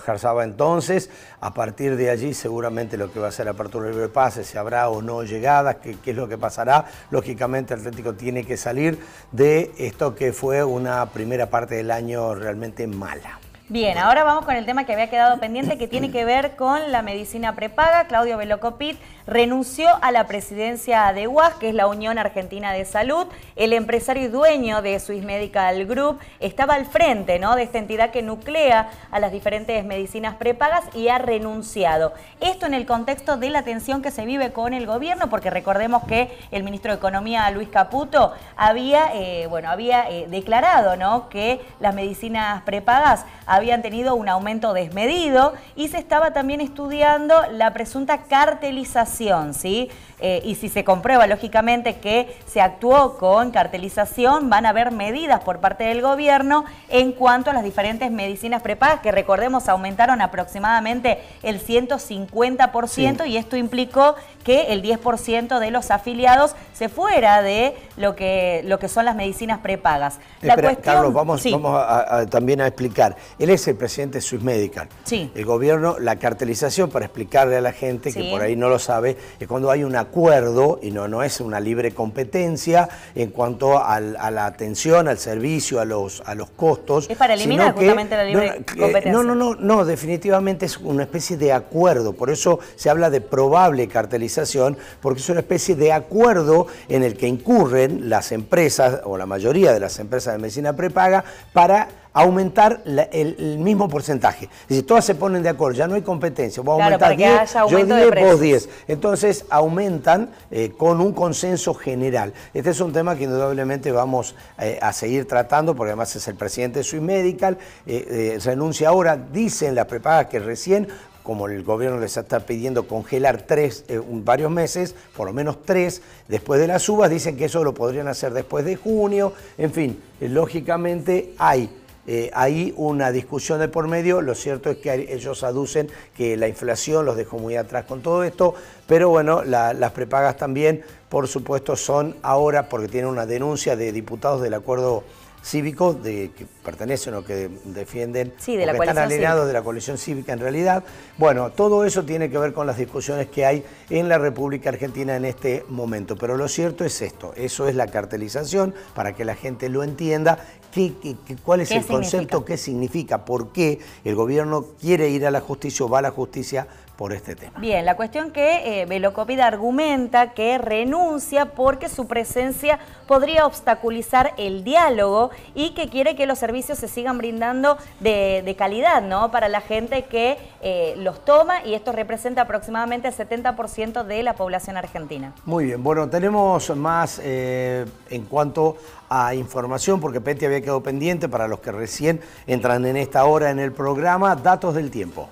Jarzaba entonces. A partir de allí seguramente lo que va a ser apertura de pases, si habrá o no llegadas, qué, qué es lo que pasará. Lógicamente el Atlético tiene que salir de esto que fue una primera parte del año realmente mala. Bien, ahora vamos con el tema que había quedado pendiente, que tiene que ver con la medicina prepaga. Claudio Velocopit renunció a la presidencia de UAS, que es la Unión Argentina de Salud. El empresario y dueño de Swiss Medical Group estaba al frente ¿no? de esta entidad que nuclea a las diferentes medicinas prepagas y ha renunciado. Esto en el contexto de la tensión que se vive con el gobierno, porque recordemos que el ministro de Economía, Luis Caputo, había, eh, bueno, había eh, declarado ¿no? que las medicinas prepagas habían tenido un aumento desmedido y se estaba también estudiando la presunta cartelización, ¿sí? Eh, y si se comprueba, lógicamente, que se actuó con cartelización, van a haber medidas por parte del gobierno en cuanto a las diferentes medicinas prepagas, que recordemos aumentaron aproximadamente el 150% y esto implicó que el 10% de los afiliados se fuera de lo que, lo que son las medicinas prepagas. Eh, Carlos, vamos, vamos también a explicar es el presidente de Swiss Medical. Sí. El gobierno, la cartelización, para explicarle a la gente que por ahí no lo sabe, es cuando hay un acuerdo, y no, no es una libre competencia en cuanto a la atención, al servicio, a los, a los costos. Es para eliminar justamente la libre eh, competencia. No, no, no, no, definitivamente es una especie de acuerdo. Por eso se habla de probable cartelización, porque es una especie de acuerdo en el que incurren las empresas, o la mayoría de las empresas de medicina prepaga, para aumentar el, mismo porcentaje. si todas se ponen de acuerdo, ya no hay competencia. Vos a aumentar 10, yo 10, vos 10. Entonces aumentan eh, con un consenso general. Este es un tema que indudablemente vamos eh, a seguir tratando, porque además es el presidente de Sui Medical, eh, renuncia ahora, dicen las prepagas que recién como el gobierno les está pidiendo congelar tres, varios meses, por lo menos tres, después de las uvas, dicen que eso lo podrían hacer después de junio, en fin, lógicamente hay eh, hay una discusión de por medio, lo cierto es que ellos aducen que la inflación los dejó muy atrás con todo esto, pero bueno, las prepagas también, por supuesto, son ahora, porque tienen una denuncia de diputados del acuerdo cívico, de, que pertenecen o que defienden, de que están alineados de la coalición cívica en realidad. Bueno, todo eso tiene que ver con las discusiones que hay en la República Argentina en este momento. Pero lo cierto es esto, eso es la cartelización, para que la gente lo entienda, qué, cuál es el concepto, qué significa, por qué el gobierno quiere ir a la justicia o va a la justicia por este tema. Bien, la cuestión que eh, Velocopida argumenta que renuncia porque su presencia podría obstaculizar el diálogo y que quiere que los servicios se sigan brindando de, calidad, Para la gente que eh, los toma y esto representa aproximadamente el 70% de la población argentina. Muy bien, bueno, tenemos más eh, en cuanto a información, porque Peti había quedado pendiente para los que recién entran en esta hora en el programa, datos del tiempo.